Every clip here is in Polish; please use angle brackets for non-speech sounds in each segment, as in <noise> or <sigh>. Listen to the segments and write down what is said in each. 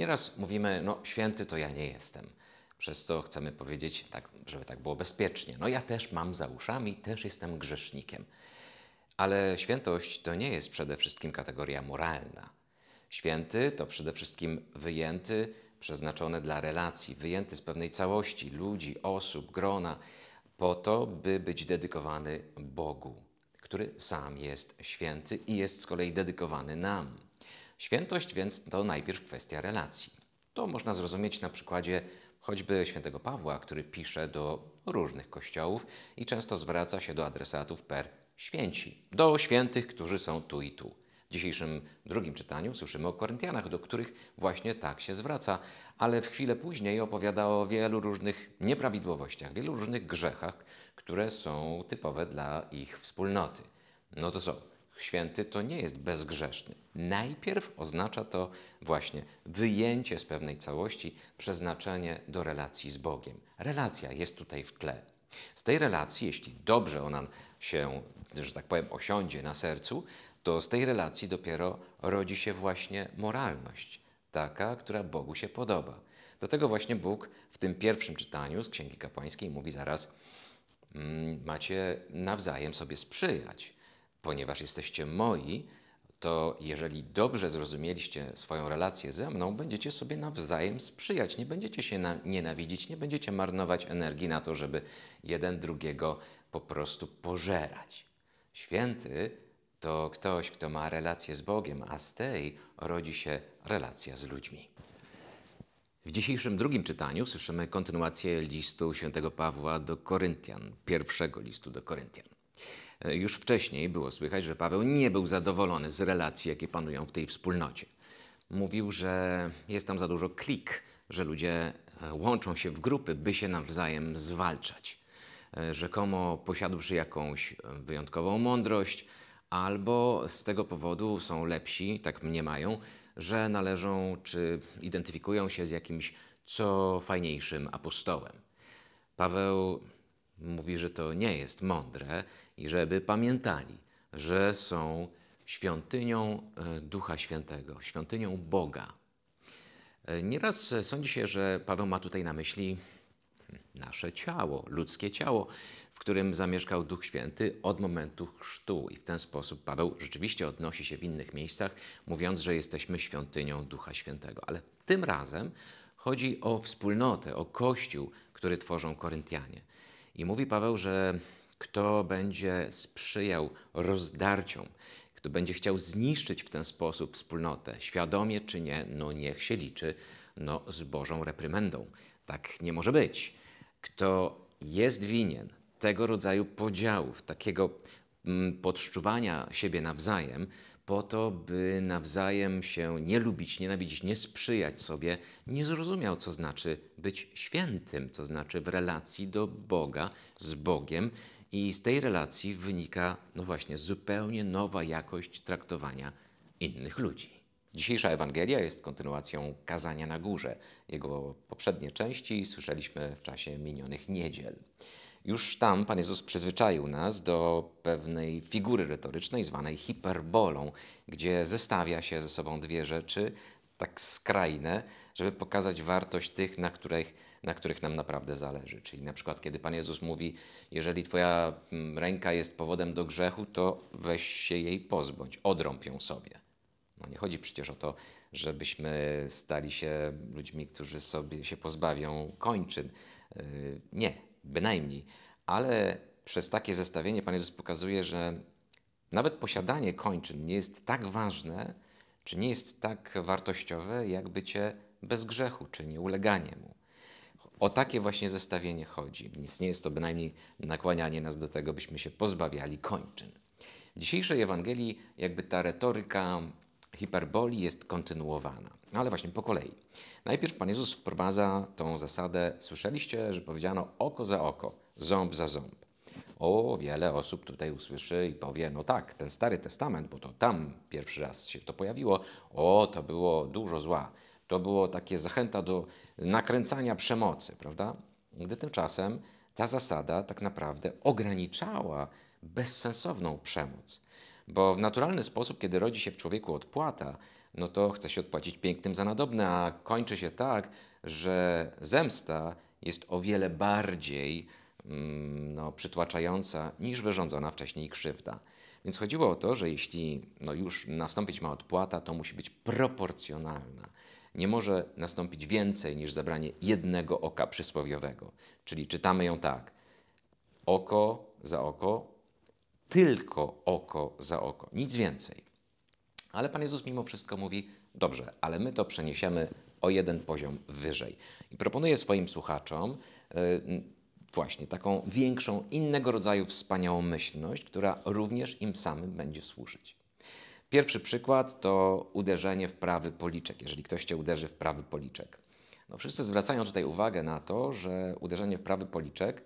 Nieraz mówimy, no święty to ja nie jestem. Przez co chcemy powiedzieć, tak, żeby tak było bezpiecznie. No ja też mam za uszami, też jestem grzesznikiem. Ale świętość to nie jest przede wszystkim kategoria moralna. Święty to przede wszystkim wyjęty, przeznaczony dla relacji, wyjęty z pewnej całości ludzi, osób, grona, po to, by być dedykowany Bogu, który sam jest święty i jest z kolei dedykowany nam. Świętość więc to najpierw kwestia relacji. To można zrozumieć na przykładzie choćby świętego Pawła, który pisze do różnych kościołów i często zwraca się do adresatów per święci, do świętych, którzy są tu i tu. W dzisiejszym drugim czytaniu słyszymy o Koryntianach, do których właśnie tak się zwraca, ale w chwilę później opowiada o wielu różnych nieprawidłowościach, wielu różnych grzechach, które są typowe dla ich wspólnoty. No to co? święty to nie jest bezgrzeszny. Najpierw oznacza to właśnie wyjęcie z pewnej całości, przeznaczenie do relacji z Bogiem. Relacja jest tutaj w tle. Z tej relacji, jeśli dobrze ona się, że tak powiem, osiądzie na sercu, to z tej relacji dopiero rodzi się właśnie moralność, taka, która Bogu się podoba. Dlatego właśnie Bóg w tym pierwszym czytaniu z Księgi Kapłańskiej mówi zaraz, mm, macie nawzajem sobie sprzyjać ponieważ jesteście moi, to jeżeli dobrze zrozumieliście swoją relację ze mną, będziecie sobie nawzajem sprzyjać, nie będziecie się na, nienawidzić, nie będziecie marnować energii na to, żeby jeden drugiego po prostu pożerać. Święty to ktoś, kto ma relację z Bogiem, a z tej rodzi się relacja z ludźmi. W dzisiejszym drugim czytaniu słyszymy kontynuację listu świętego Pawła do Koryntian, pierwszego listu do Koryntian. E, już wcześniej było słychać, że Paweł nie był zadowolony z relacji, jakie panują w tej wspólnocie. Mówił, że jest tam za dużo klik, że ludzie e, łączą się w grupy, by się nawzajem zwalczać. E, rzekomo posiadłszy jakąś wyjątkową mądrość, albo z tego powodu są lepsi, tak mniemają, że należą czy identyfikują się z jakimś co fajniejszym apostołem. Paweł mówi, że to nie jest mądre i żeby pamiętali, że są świątynią e, Ducha Świętego, świątynią Boga. E, nieraz e, sądzi się, że Paweł ma tutaj na myśli hmm, nasze ciało, ludzkie ciało, w którym zamieszkał Duch Święty od momentu chrztu. I w ten sposób Paweł rzeczywiście odnosi się w innych miejscach, mówiąc, że jesteśmy świątynią Ducha Świętego. Ale tym razem chodzi o wspólnotę, o kościół, który tworzą Koryntianie. I mówi Paweł, że kto będzie sprzyjał rozdarciom, kto będzie chciał zniszczyć w ten sposób wspólnotę, świadomie czy nie, no niech się liczy no, z Bożą reprymendą. Tak nie może być. Kto jest winien tego rodzaju podziałów, takiego mm, podszczuwania siebie nawzajem, po to, by nawzajem się nie lubić, nienawidzić, nie sprzyjać sobie, nie zrozumiał, co znaczy być świętym, to znaczy w relacji do Boga, z Bogiem. I z tej relacji wynika, no właśnie, zupełnie nowa jakość traktowania innych ludzi. Dzisiejsza Ewangelia jest kontynuacją kazania na górze. Jego poprzednie części słyszeliśmy w czasie minionych niedziel. Już tam Pan Jezus przyzwyczaił nas do pewnej figury retorycznej zwanej hiperbolą, gdzie zestawia się ze sobą dwie rzeczy, tak skrajne, żeby pokazać wartość tych, na których, na których nam naprawdę zależy. Czyli na przykład, kiedy Pan Jezus mówi, jeżeli Twoja mm, ręka jest powodem do grzechu, to weź się jej pozbądź, odrąb ją sobie. No nie chodzi przecież o to, żebyśmy stali się ludźmi, którzy sobie się pozbawią kończyn. Yy, nie, bynajmniej, ale przez takie zestawienie Pan Jezus pokazuje, że nawet posiadanie kończyn nie jest tak ważne, czy nie jest tak wartościowe, jak bycie bez grzechu, czy nie uleganie mu. O takie właśnie zestawienie chodzi. więc nie jest to bynajmniej nakłanianie nas do tego, byśmy się pozbawiali kończyn. W dzisiejszej Ewangelii jakby ta retoryka hiperboli jest kontynuowana. No ale właśnie po kolei. Najpierw Pan Jezus wprowadza tą zasadę, słyszeliście, że powiedziano oko za oko, ząb za ząb. O, wiele osób tutaj usłyszy i powie, no tak, ten Stary Testament, bo to tam pierwszy raz się to pojawiło, o, to było dużo zła. To było takie zachęta do nakręcania przemocy, prawda? Gdy tymczasem ta zasada tak naprawdę ograniczała bezsensowną przemoc. Bo w naturalny sposób, kiedy rodzi się w człowieku odpłata, no to chce się odpłacić pięknym za nadobne, a kończy się tak, że zemsta jest o wiele bardziej mm, no, przytłaczająca niż wyrządzona wcześniej krzywda. Więc chodziło o to, że jeśli no, już nastąpić ma odpłata, to musi być proporcjonalna. Nie może nastąpić więcej niż zabranie jednego oka przysłowiowego. Czyli czytamy ją tak. Oko za oko, tylko oko za oko, nic więcej. Ale Pan Jezus mimo wszystko mówi: Dobrze, ale my to przeniesiemy o jeden poziom wyżej. I proponuję swoim słuchaczom yy, właśnie taką większą, innego rodzaju wspaniałą myślność, która również im samym będzie służyć. Pierwszy przykład to uderzenie w prawy policzek, jeżeli ktoś cię uderzy w prawy policzek. No, wszyscy zwracają tutaj uwagę na to, że uderzenie w prawy policzek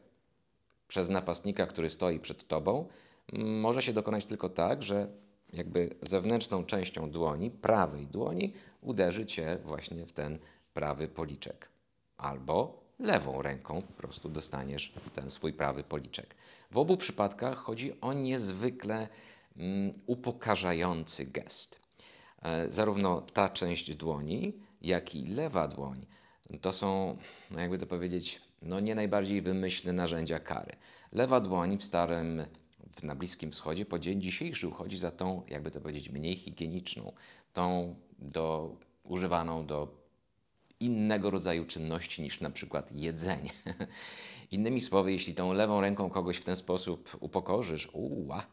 przez napastnika, który stoi przed tobą, może się dokonać tylko tak, że jakby zewnętrzną częścią dłoni, prawej dłoni, uderzy cię właśnie w ten prawy policzek. Albo lewą ręką po prostu dostaniesz ten swój prawy policzek. W obu przypadkach chodzi o niezwykle mm, upokarzający gest. E, zarówno ta część dłoni, jak i lewa dłoń to są, no jakby to powiedzieć, no nie najbardziej wymyślne narzędzia kary. Lewa dłoń w starym na Bliskim Wschodzie po dzień dzisiejszy uchodzi za tą, jakby to powiedzieć, mniej higieniczną, tą do, używaną do innego rodzaju czynności niż na przykład jedzenie. <laughs> Innymi słowy, jeśli tą lewą ręką kogoś w ten sposób upokorzysz, uła,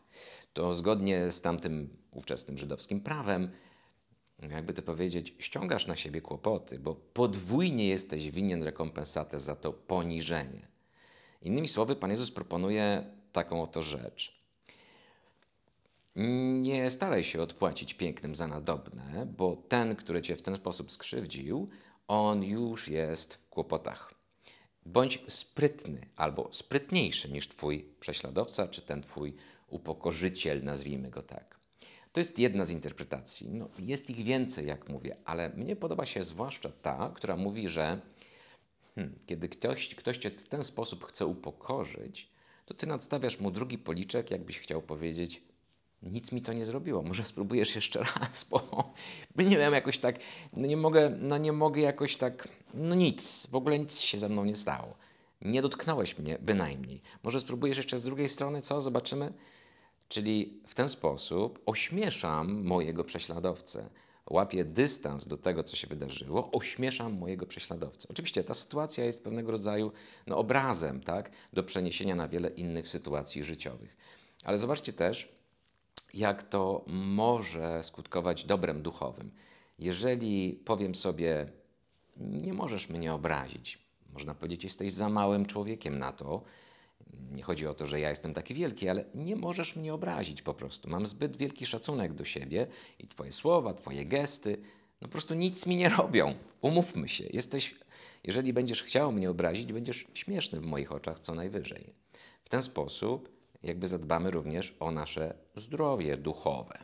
to zgodnie z tamtym ówczesnym żydowskim prawem, jakby to powiedzieć, ściągasz na siebie kłopoty, bo podwójnie jesteś winien rekompensatę za to poniżenie. Innymi słowy, Pan Jezus proponuje taką oto rzecz. Nie staraj się odpłacić pięknym za nadobne, bo ten, który cię w ten sposób skrzywdził, on już jest w kłopotach. Bądź sprytny albo sprytniejszy niż twój prześladowca, czy ten twój upokorzyciel, nazwijmy go tak. To jest jedna z interpretacji. No, jest ich więcej, jak mówię, ale mnie podoba się zwłaszcza ta, która mówi, że hmm, kiedy ktoś, ktoś cię w ten sposób chce upokorzyć, to ty nadstawiasz mu drugi policzek, jakbyś chciał powiedzieć, nic mi to nie zrobiło. Może spróbujesz jeszcze <laughs> raz, bo nie wiem, jakoś tak, no nie mogę, no nie mogę jakoś tak, no nic, w ogóle nic się ze mną nie stało. Nie dotknąłeś mnie, bynajmniej. Może spróbujesz jeszcze z drugiej strony, co? Zobaczymy. Czyli w ten sposób ośmieszam mojego prześladowcę łapię dystans do tego, co się wydarzyło, ośmieszam mojego prześladowcę. Oczywiście ta sytuacja jest pewnego rodzaju no, obrazem tak, do przeniesienia na wiele innych sytuacji życiowych. Ale zobaczcie też, jak to może skutkować dobrem duchowym. Jeżeli powiem sobie, nie możesz mnie obrazić, można powiedzieć, jesteś za małym człowiekiem na to, nie chodzi o to, że ja jestem taki wielki, ale nie możesz mnie obrazić po prostu. Mam zbyt wielki szacunek do siebie i Twoje słowa, Twoje gesty, no po prostu nic mi nie robią. Umówmy się, jesteś, jeżeli będziesz chciał mnie obrazić, będziesz śmieszny w moich oczach co najwyżej. W ten sposób jakby zadbamy również o nasze zdrowie duchowe.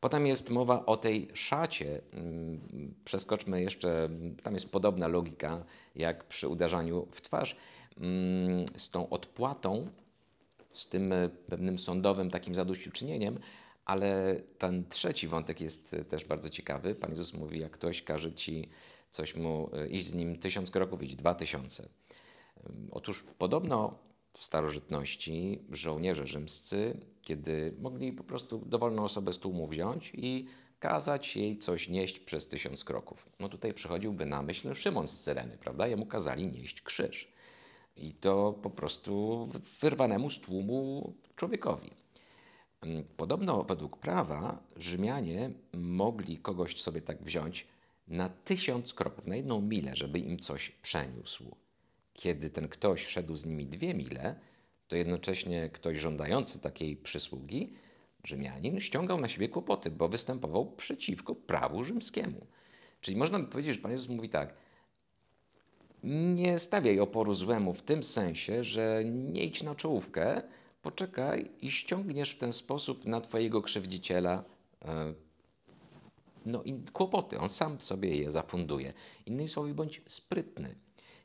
Potem jest mowa o tej szacie. Mm, przeskoczmy jeszcze, tam jest podobna logika jak przy uderzaniu w twarz. Mm, z tą odpłatą, z tym e, pewnym sądowym takim zadośćuczynieniem, ale ten trzeci wątek jest e, też bardzo ciekawy. Pan Jezus mówi, jak ktoś każe ci coś mu, e, iść z nim tysiąc kroków, iść dwa tysiące. Otóż podobno w starożytności żołnierze rzymscy, kiedy mogli po prostu dowolną osobę z tłumu wziąć i kazać jej coś nieść przez tysiąc kroków. No tutaj przychodziłby na myśl Szymon z Cyreny, prawda? Jemu kazali nieść krzyż. I to po prostu wyrwanemu z tłumu człowiekowi. Mm, podobno według prawa Rzymianie mogli kogoś sobie tak wziąć na tysiąc kroków, na jedną milę, żeby im coś przeniósł. Kiedy ten ktoś szedł z nimi dwie mile, to jednocześnie ktoś żądający takiej przysługi, Rzymianin, ściągał na siebie kłopoty, bo występował przeciwko prawu rzymskiemu. Czyli można by powiedzieć, że Pan Jezus mówi tak – nie stawiaj oporu złemu w tym sensie, że nie idź na czołówkę, poczekaj i ściągniesz w ten sposób na Twojego krzywdziciela e, no i kłopoty. On sam sobie je zafunduje. Innymi słowy, bądź sprytny.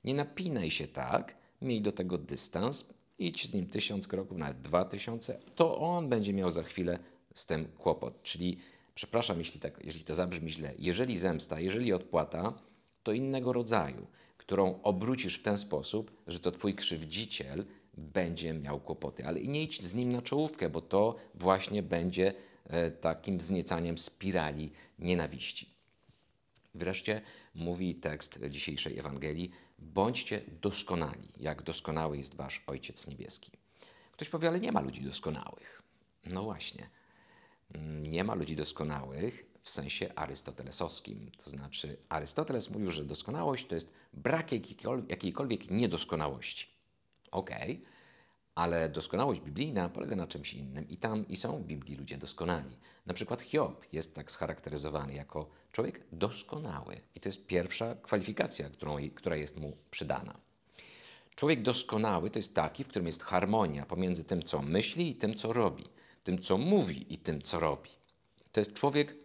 Nie napinaj się tak, miej do tego dystans, idź z nim tysiąc kroków, nawet dwa tysiące, to on będzie miał za chwilę z tym kłopot. Czyli, przepraszam, jeśli, tak, jeśli to zabrzmi źle, jeżeli zemsta, jeżeli odpłata, to innego rodzaju którą obrócisz w ten sposób, że to twój krzywdziciel będzie miał kłopoty. Ale nie idź z nim na czołówkę, bo to właśnie będzie e, takim wzniecaniem spirali nienawiści. Wreszcie mówi tekst dzisiejszej Ewangelii: bądźcie doskonali, jak doskonały jest wasz Ojciec Niebieski. Ktoś powie, ale nie ma ludzi doskonałych. No właśnie. Mm, nie ma ludzi doskonałych, w sensie arystotelesowskim. To znaczy, Arystoteles mówił, że doskonałość to jest brak jakiejkolwiek niedoskonałości. Okej, okay, ale doskonałość biblijna polega na czymś innym i tam i są w Biblii ludzie doskonali. Na przykład Hiob jest tak scharakteryzowany jako człowiek doskonały i to jest pierwsza kwalifikacja, którą, która jest mu przydana. Człowiek doskonały to jest taki, w którym jest harmonia pomiędzy tym, co myśli i tym, co robi, tym, co mówi i tym, co robi. To jest człowiek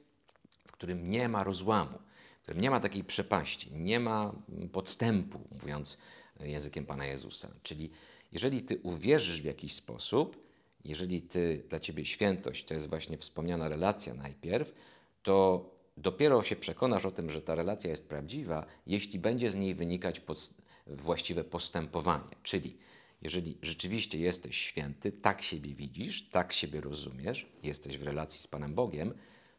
którym nie ma rozłamu, w którym nie ma takiej przepaści, nie ma podstępu, mówiąc e, językiem Pana Jezusa. Czyli jeżeli Ty uwierzysz w jakiś sposób, jeżeli Ty, dla Ciebie świętość to jest właśnie wspomniana relacja najpierw, to dopiero się przekonasz o tym, że ta relacja jest prawdziwa, jeśli będzie z niej wynikać właściwe postępowanie. Czyli jeżeli rzeczywiście jesteś święty, tak siebie widzisz, tak siebie rozumiesz, jesteś w relacji z Panem Bogiem,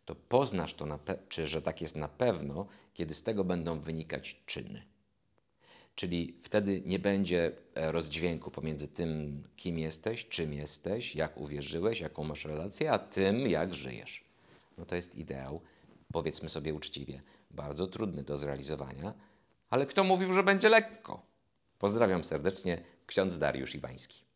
to poznasz to, czy że tak jest na pewno, kiedy z tego będą wynikać czyny. Czyli wtedy nie będzie e, rozdźwięku pomiędzy tym, kim jesteś, czym jesteś, jak uwierzyłeś, jaką masz relację, a tym, jak żyjesz. No to jest ideał, powiedzmy sobie uczciwie, bardzo trudny do zrealizowania, ale kto mówił, że będzie lekko? Pozdrawiam serdecznie, ksiądz Dariusz Iwański.